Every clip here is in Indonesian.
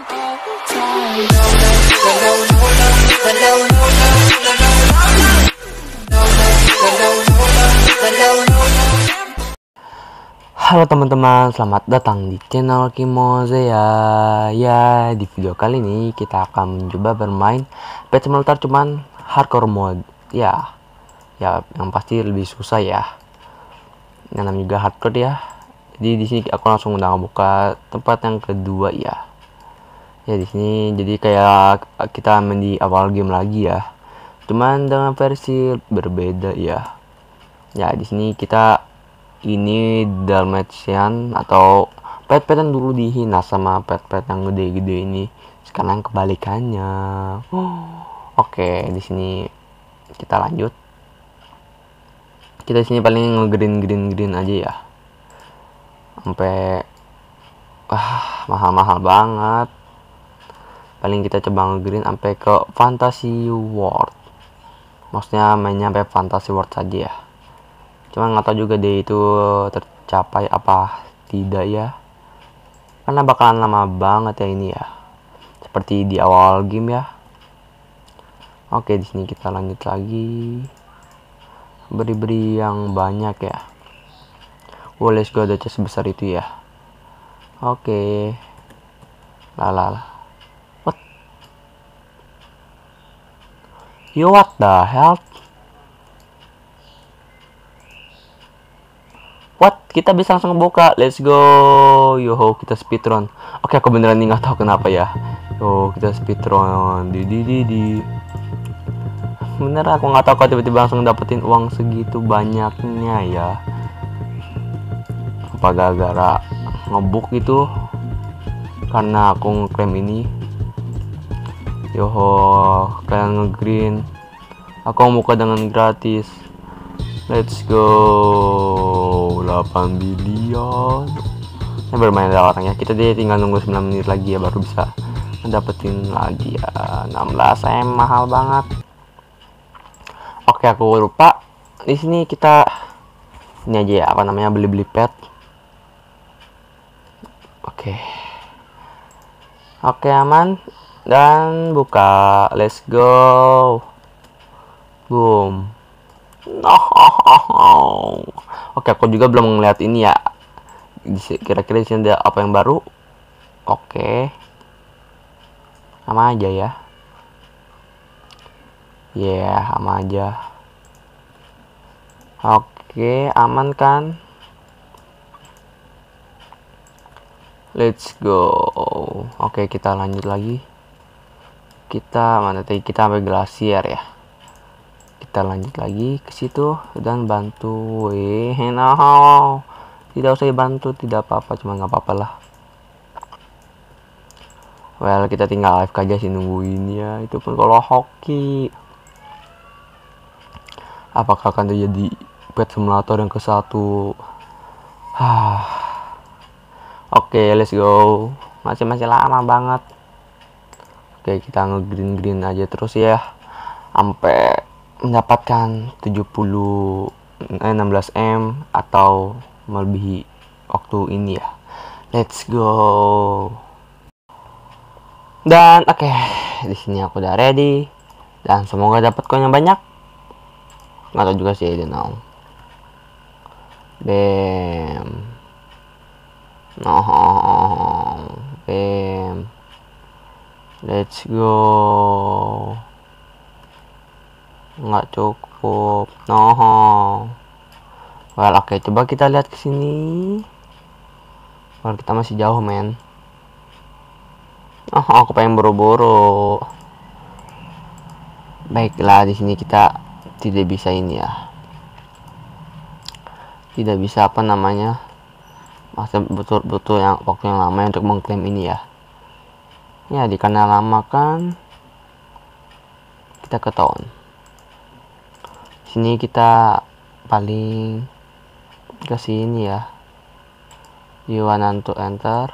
Halo teman-teman, selamat datang di channel Kimoze ya. ya, di video kali ini kita akan mencoba bermain patch melter cuman hardcore mode. Ya. Ya, yang pasti lebih susah ya. Yang namanya juga hardcore ya. Jadi di sini aku langsung udah buka tempat yang kedua ya ya di sini jadi kayak kita main di awal game lagi ya cuman dengan versi berbeda ya ya di sini kita ini Dalmatian atau pet-petan dulu dihina sama pet-pet yang gede-gede ini sekarang kebalikannya oh, oke okay, di sini kita lanjut kita sini paling ngegreen green green aja ya sampai wah mahal-mahal banget paling kita coba ngegreen sampai ke fantasy world maksudnya mainnya sampai fantasy world saja ya cuma nggak tahu juga deh itu tercapai apa tidak ya karena bakalan lama banget ya ini ya seperti di awal game ya oke di sini kita lanjut lagi beri-beri yang banyak ya Wallace gue ada sebesar itu ya oke lala Yo, what the hell? What? Kita bisa langsung buka. Let's go. Yoho, kita speedrun. Oke, aku beneran nih nggak tahu kenapa ya. Yo, kita speedrun. Di di di di. Bener aku nggak tahu kok tiba-tiba langsung dapetin uang segitu banyaknya ya. Apa gara-gara ngebuk itu? Karena aku ngeklaim ini Yoho, kalian nge-green. Aku mau buka dengan gratis. Let's go. 8 billion Ini bermain ada orang ya. Kita dia tinggal nunggu 9 menit lagi ya baru bisa dapetin lagi ya. 16 M eh, mahal banget. Oke, aku lupa. Di sini kita ini aja ya, apa namanya? beli-beli pet. Oke. Oke, aman dan buka let's go boom No. oke aku juga belum melihat ini ya kira-kira di sini ada apa yang baru oke sama aja ya ya yeah, sama aja oke aman kan let's go oke kita lanjut lagi kita mana tadi kita sampai glasier ya kita lanjut lagi ke situ dan bantu eh no tidak usah dibantu tidak apa-apa cuma nggak apa-apa lah well kita tinggal live aja sih nungguin ya itu pun kalau hoki apakah akan terjadi pet simulator yang ke satu oke okay, let's go masih masih lama banget kayak kita ngegreen green aja terus ya sampai mendapatkan 70 eh, 16 m atau melebihi waktu ini ya let's go dan oke okay, di sini aku udah ready dan semoga dapat koin yang banyak nggak tahu juga sih I you know bam no bam let's go nggak cukup no well oke okay. coba kita lihat ke sini well kita masih jauh men oh aku pengen buru-buru baiklah di sini kita tidak bisa ini ya tidak bisa apa namanya masa butuh butuh yang waktu yang lama untuk mengklaim ini ya ya di kanal lama kan kita ke tahun sini kita paling ke sini ya you want to enter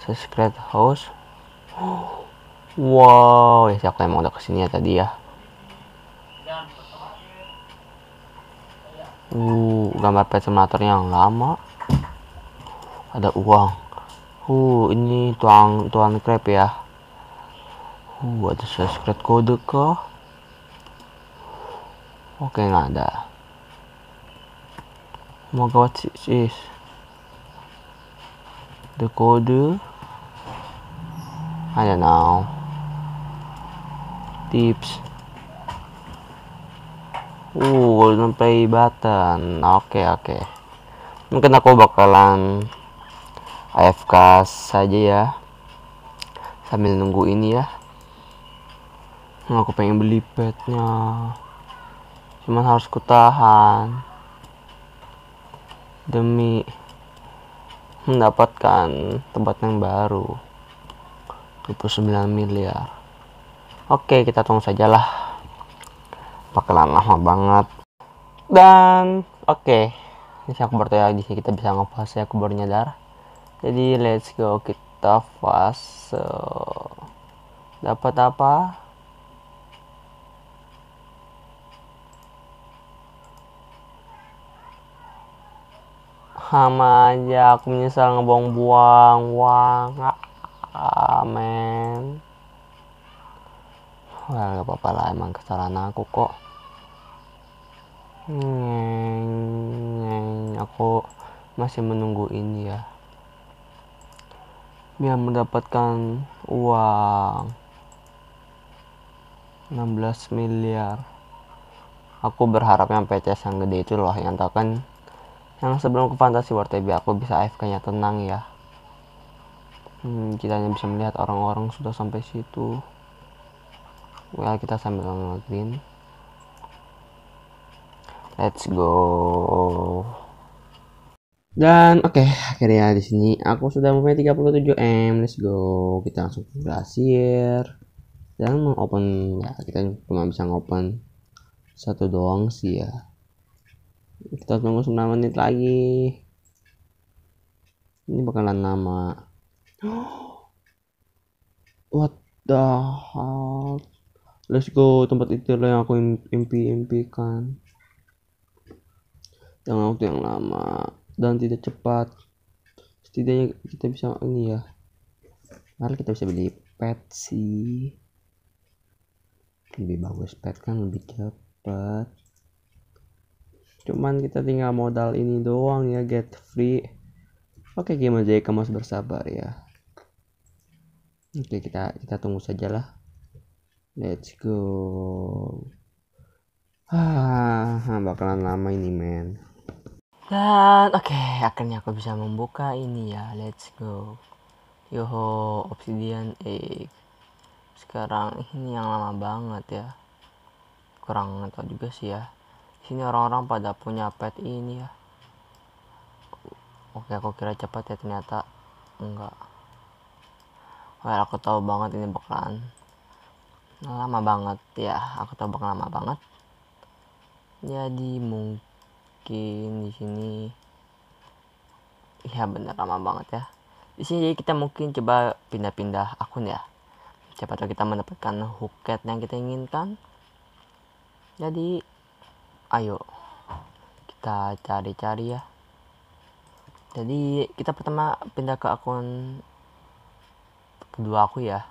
subscribe house wow ya siapa yang mau udah kesini ya tadi ya uh gambar pet yang lama ada uang Uh, ini tuan tuan crab ya. Uh, ada subscribe kode kok, Oke, okay, nggak ada. mau gawat sih sih, the kode? I don't know. Tips. Uh, golden play button. Oke, okay, oke. Okay. Mungkin aku bakalan AFK saja ya sambil nunggu ini ya nah, aku pengen beli petnya cuman harus kutahan demi mendapatkan tempat yang baru 29 miliar oke kita tunggu sajalah bakalan lama banget dan oke okay. ini aku di sini kita bisa ngepas ya aku baru nyadar jadi let's go kita fase dapat apa sama aja aku menyesal ngebuang-buang uang amen wah gak apa-apa lah emang kesalahan aku kok Neng neng, aku masih menunggu ini ya yang mendapatkan uang 16 miliar aku berharap yang PCS yang gede itu loh yang tau kan yang sebelum ke fantasi war TB aku bisa AFK nya tenang ya hmm, kita hanya bisa melihat orang-orang sudah sampai situ well kita sambil ngelakuin let's go dan oke, okay, akhirnya di sini aku sudah mempunyai 37M. Let's go. Kita langsung ke Glacier. Dan mau open ya, kita cuma bisa ngopen satu doang sih ya. Kita tunggu 9 menit lagi. Ini bakalan lama. What the hell? Let's go tempat itu yang aku impi-impikan. Yang waktu yang lama dan tidak cepat setidaknya kita bisa ini ya mari kita bisa beli pet sih lebih bagus pet kan lebih cepat cuman kita tinggal modal ini doang ya get free oke game aja ya, kamu harus bersabar ya oke kita kita tunggu lah let's go ah bakalan lama ini men dan oke, okay, akhirnya aku bisa membuka ini ya. Let's go. Yoho, obsidian egg. Sekarang ini yang lama banget ya. Kurang atau juga sih ya. Sini orang-orang pada punya pet ini ya. Oke, aku kira cepat ya ternyata enggak. Well, aku tahu banget ini bakalan lama banget ya. Aku tahu bakal lama banget. Jadi mungkin mungkin di sini iya bener lama banget ya di sini jadi kita mungkin coba pindah-pindah akun ya siapa tahu kita mendapatkan hooket yang kita inginkan jadi ayo kita cari-cari ya jadi kita pertama pindah ke akun kedua aku ya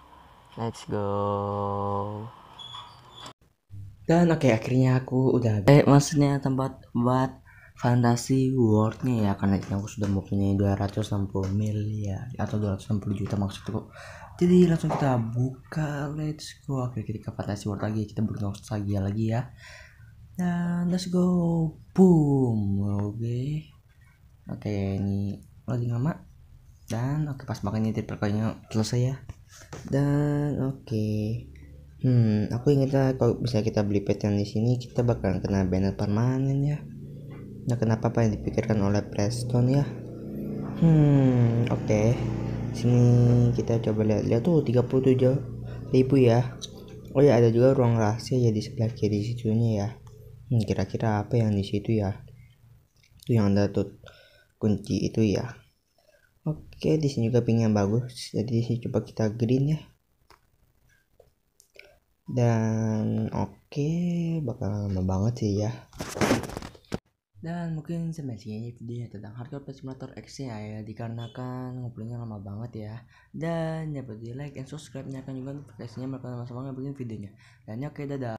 let's go dan oke okay, akhirnya aku udah eh maksudnya tempat buat fantasi worldnya ya karena aku sudah mempunyai 260 miliar atau 260 juta maksudku jadi langsung kita buka let's go oke kita ke fantasi world lagi kita bernostalgia lagi ya dan nah, let's go boom oke oke ini lagi lama dan oke pas makan ini perkanya selesai ya dan oke hmm aku ingat kalau bisa kita beli yang di sini kita bakalan kena banner permanen ya Nah kenapa apa yang dipikirkan oleh Preston ya? Hmm oke. Okay. Sini kita coba lihat-lihat tuh 37 ribu ya. Oh ya ada juga ruang rahasia ya di sebelah kiri situnya ya. Hmm, kira-kira apa yang di situ ya? Itu yang ada tuh kunci itu ya. Oke, di sini juga pingin yang bagus. Jadi sini coba kita green ya. Dan oke, bakal lama banget sih ya. Dan mungkin sampai sini video tentang Hardcore Play Simulator X ya, ya dikarenakan ngobrolnya lama banget ya. Dan lupa di like and subscribe nyalakan juga notifikasinya melakukan sama-sama bikin videonya. Dan ya, oke okay, dadah.